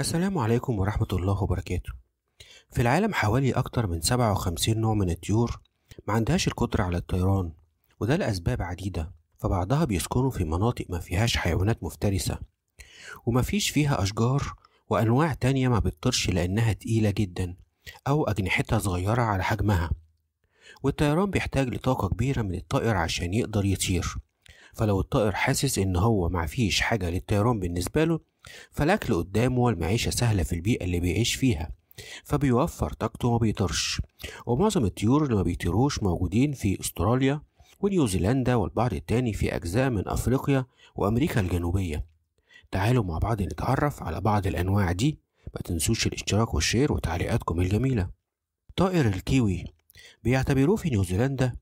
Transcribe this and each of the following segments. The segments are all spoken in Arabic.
السلام عليكم ورحمة الله وبركاته في العالم حوالي أكتر من 57 نوع من الطيور ما عندهاش القدرة على الطيران وده لأسباب عديدة فبعضها بيسكنوا في مناطق ما فيهاش حيوانات مفترسة وما فيش فيها أشجار وأنواع تانية ما بتطرش لأنها تقيلة جدا أو أجنحتها صغيرة على حجمها والطيران بيحتاج لطاقة كبيرة من الطائر عشان يقدر يطير فلو الطائر حاسس إن هو فيش حاجة للطيران بالنسبة له فالأكل قدامه والمعيشة سهلة في البيئة اللي بيعيش فيها فبيوفر طاقته وما بيطرش ومعظم الطيور اللي ما بيطيروش موجودين في أستراليا ونيوزيلندا والبعض التاني في أجزاء من أفريقيا وأمريكا الجنوبية تعالوا مع بعض نتعرف على بعض الأنواع دي ما تنسوش الاشتراك والشير وتعليقاتكم الجميلة طائر الكيوي بيعتبروه في نيوزيلندا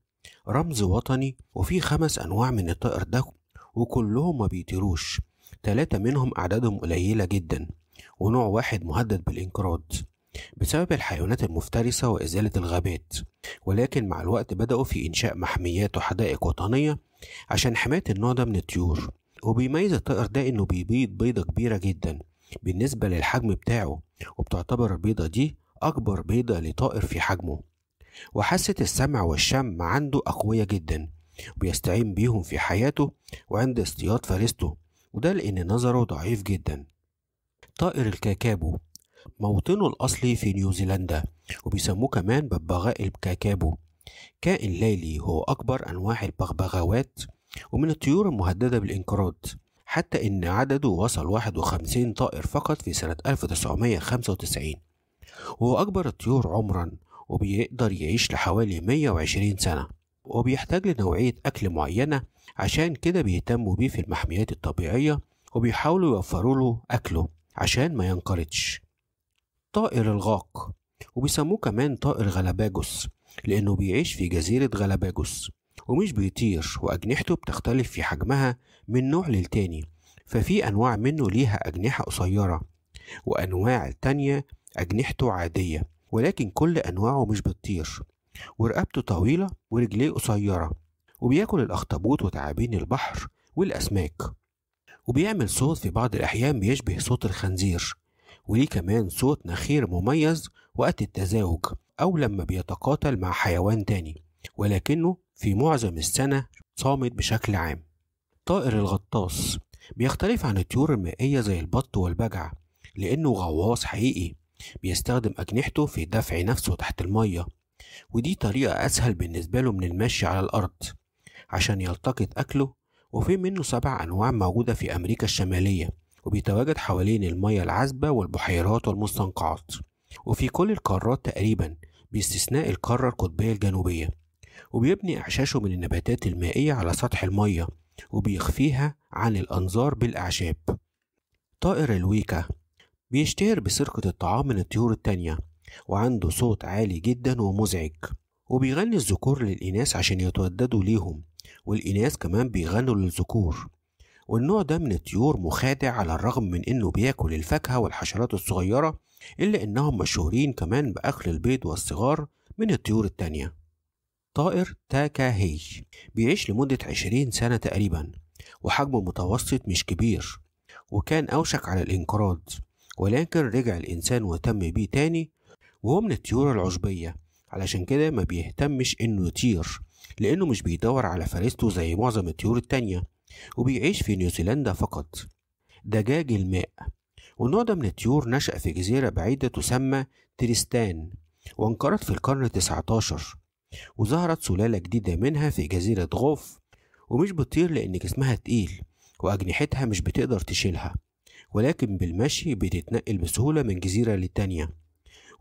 رمز وطني وفي خمس أنواع من الطائر ده وكلهم ما بيطيروش ثلاثة منهم أعدادهم قليلة جدا ونوع واحد مهدد بالانقراض بسبب الحيوانات المفترسة وإزالة الغابات ولكن مع الوقت بدأوا في إنشاء محميات وحدائق وطنية عشان حماية النوع ده من الطيور وبيميز الطائر ده إنه بيبيض بيضة كبيرة جدا بالنسبة للحجم بتاعه وبتعتبر البيضة دي أكبر بيضة لطائر في حجمه وحاسة السمع والشم عنده أقوية جدا بيستعين بيهم في حياته وعند اصطياد فريسته وده لأن نظره ضعيف جدا طائر الكاكابو موطنه الأصلي في نيوزيلندا وبيسموه كمان ببغاء الكاكابو كائن ليلي هو أكبر أنواع البغبغاوات ومن الطيور المهددة بالانقراض حتى إن عدده وصل 51 طائر فقط في سنة 1995 وهو أكبر الطيور عمرا وبيقدر يعيش لحوالي 120 سنة وبيحتاج لنوعية أكل معينة عشان كده بيهتموا بيه في المحميات الطبيعية وبيحاولوا يوفروا له أكله عشان ما ينقرضش طائر الغاق وبيسموه كمان طائر غلباجوس لأنه بيعيش في جزيرة غلباجوس ومش بيطير وأجنحته بتختلف في حجمها من نوع للتاني ففي أنواع منه ليها أجنحة قصيرة وأنواع تانية أجنحته عادية ولكن كل أنواعه مش بتطير ورقبته طويلة ورجليه قصيرة وبياكل الأخطبوط وتعابين البحر والأسماك وبيعمل صوت في بعض الأحيان بيشبه صوت الخنزير وليه كمان صوت نخير مميز وقت التزاوج أو لما بيتقاتل مع حيوان تاني ولكنه في معظم السنة صامت بشكل عام طائر الغطاس بيختلف عن الطيور المائية زي البط والبجع لأنه غواص حقيقي بيستخدم أجنحته في دفع نفسه تحت المية ودي طريقة أسهل بالنسبة له من المشي على الأرض عشان يلتقط أكله وفيه منه سبع أنواع موجودة في أمريكا الشمالية وبيتواجد حوالين المياه العذبة والبحيرات والمستنقعات وفي كل القارات تقريبا باستثناء القارة القطبية الجنوبية وبيبني أعشاشه من النباتات المائية على سطح المية وبيخفيها عن الأنظار بالأعشاب طائر الويكا بيشتهر بسرقة الطعام من الطيور التانية وعنده صوت عالي جدا ومزعج وبيغني الذكور للإناث عشان يتوددوا ليهم والإناث كمان بيغنوا للذكور والنوع ده من الطيور مخادع على الرغم من إنه بياكل الفاكهة والحشرات الصغيرة إلا إنهم مشهورين كمان بأكل البيض والصغار من الطيور التانية طائر تاكاهي بيعيش لمدة عشرين سنة تقريبا وحجمه متوسط مش كبير وكان أوشك على الانقراض ولكن رجع الإنسان وتم بيه تاني وهو من الطيور العشبية علشان كده ما بيهتمش إنه يطير لأنه مش بيدور على فريسته زي معظم الطيور التانية وبيعيش في نيوزيلندا فقط دجاج الماء والنوع ده من الطيور نشأ في جزيرة بعيدة تسمى تريستان وانقرت في القرن التسعتاشر وظهرت سلالة جديدة منها في جزيرة غوف ومش بتطير لأن جسمها تقيل وأجنحتها مش بتقدر تشيلها ولكن بالمشي بتتنقل بسهولة من جزيرة للتانية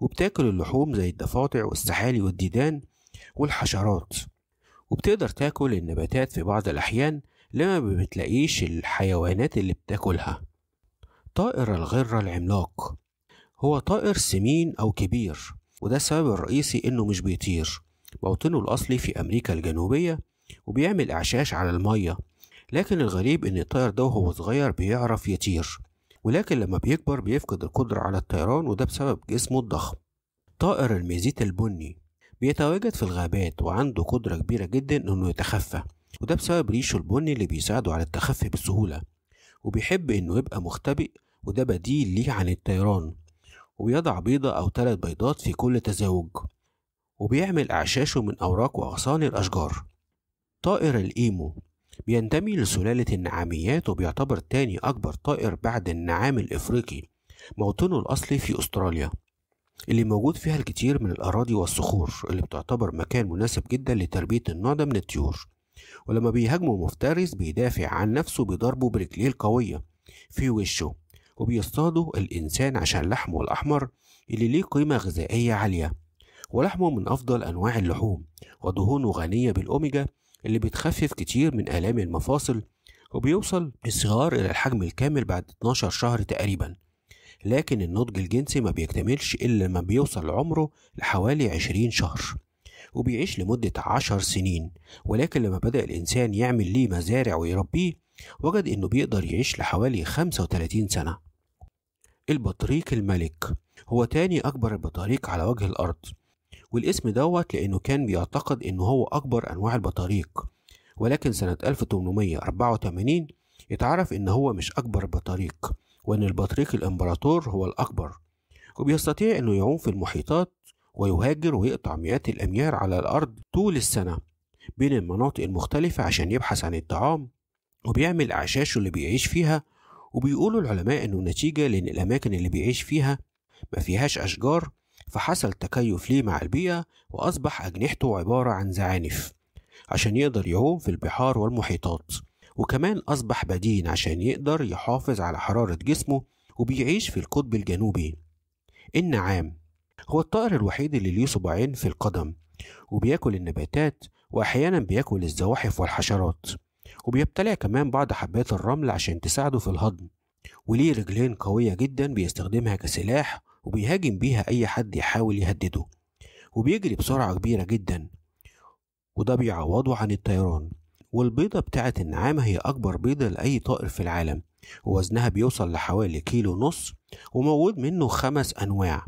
وبتاكل اللحوم زي الضفادع والسحالي والديدان والحشرات وبتقدر تاكل النباتات في بعض الأحيان لما بتلاقيش الحيوانات اللي بتاكلها طائر الغرة العملاق هو طائر سمين أو كبير وده السبب الرئيسي إنه مش بيطير موطنه الأصلي في أمريكا الجنوبية وبيعمل إعشاش على المية لكن الغريب إن الطائر ده وهو صغير بيعرف يطير ولكن لما بيكبر بيفقد القدرة على الطيران وده بسبب جسمه الضخم طائر الميزيت البني بيتواجد في الغابات وعنده قدرة كبيرة جدا إنه يتخفى وده بسبب ريشه البني اللي بيساعده على التخفي بسهولة وبيحب إنه يبقى مختبئ وده بديل ليه عن الطيران وبيضع بيضة أو ثلاث بيضات في كل تزاوج وبيعمل أعشاشه من أوراق وأغصان الأشجار طائر الإيمو بينتمي لسلالة النعاميات وبيعتبر تاني أكبر طائر بعد النعام الإفريقي موطنه الأصلي في أستراليا اللي موجود فيها الكثير من الأراضي والصخور اللي بتعتبر مكان مناسب جدا لتربية النوع ده من الطيور ولما بيهاجمه مفترس بيدافع عن نفسه بضربه برجليه القوية في وشه وبيصطادوا الإنسان عشان لحمه الأحمر اللي ليه قيمة غذائية عالية ولحمه من أفضل أنواع اللحوم ودهونه غنية بالأوميجا اللي بتخفف كتير من آلام المفاصل وبيوصل الصغار إلى الحجم الكامل بعد 12 شهر تقريبا لكن النضج الجنسي ما بيكتملش إلا لما بيوصل عمره لحوالي 20 شهر وبيعيش لمدة عشر سنين ولكن لما بدأ الإنسان يعمل ليه مزارع ويربيه وجد إنه بيقدر يعيش لحوالي 35 سنة البطريق الملك هو تاني أكبر البطاريق على وجه الأرض والاسم دوت لأنه كان بيعتقد إنه هو أكبر أنواع البطاريق ولكن سنة 1884 اتعرف إن هو مش أكبر بطاريق وإن البطريق الإمبراطور هو الأكبر وبيستطيع إنه يعوم في المحيطات ويهاجر ويقطع مئات الأميال على الأرض طول السنة بين المناطق المختلفة عشان يبحث عن الطعام وبيعمل أعشاشه اللي بيعيش فيها وبيقولوا العلماء إنه نتيجة لأن الأماكن اللي بيعيش فيها ما فيهاش أشجار فحصل تكيف ليه مع البيئة وأصبح أجنحته عبارة عن زعانف عشان يقدر يعوم في البحار والمحيطات وكمان أصبح بدين عشان يقدر يحافظ على حرارة جسمه وبيعيش في القطب الجنوبي النعام هو الطائر الوحيد اللي ليه صباعين في القدم وبياكل النباتات وأحيانا بياكل الزواحف والحشرات وبيبتلع كمان بعض حبات الرمل عشان تساعده في الهضم وليه رجلين قوية جدا بيستخدمها كسلاح وبيهاجم بيها أي حد يحاول يهدده وبيجري بسرعة كبيرة جدا وده بيعوضه عن الطيران والبيضة بتاعة النعامة هي أكبر بيضة لأي طائر في العالم ووزنها بيوصل لحوالي كيلو ونص وموجود منه خمس أنواع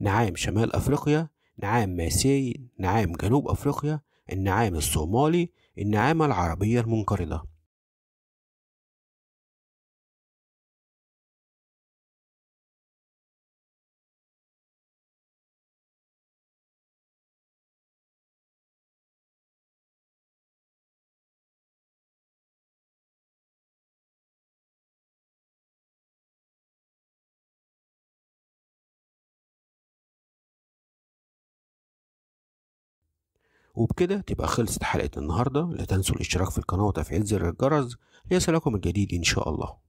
نعام شمال أفريقيا نعام ماسي نعام جنوب أفريقيا النعام الصومالي النعامة العربية المنقرضة وبكده تبقى خلصت حلقة النهاردة لا تنسوا الاشتراك في القناة وتفعيل زر الجرس ليصلكم الجديد إن شاء الله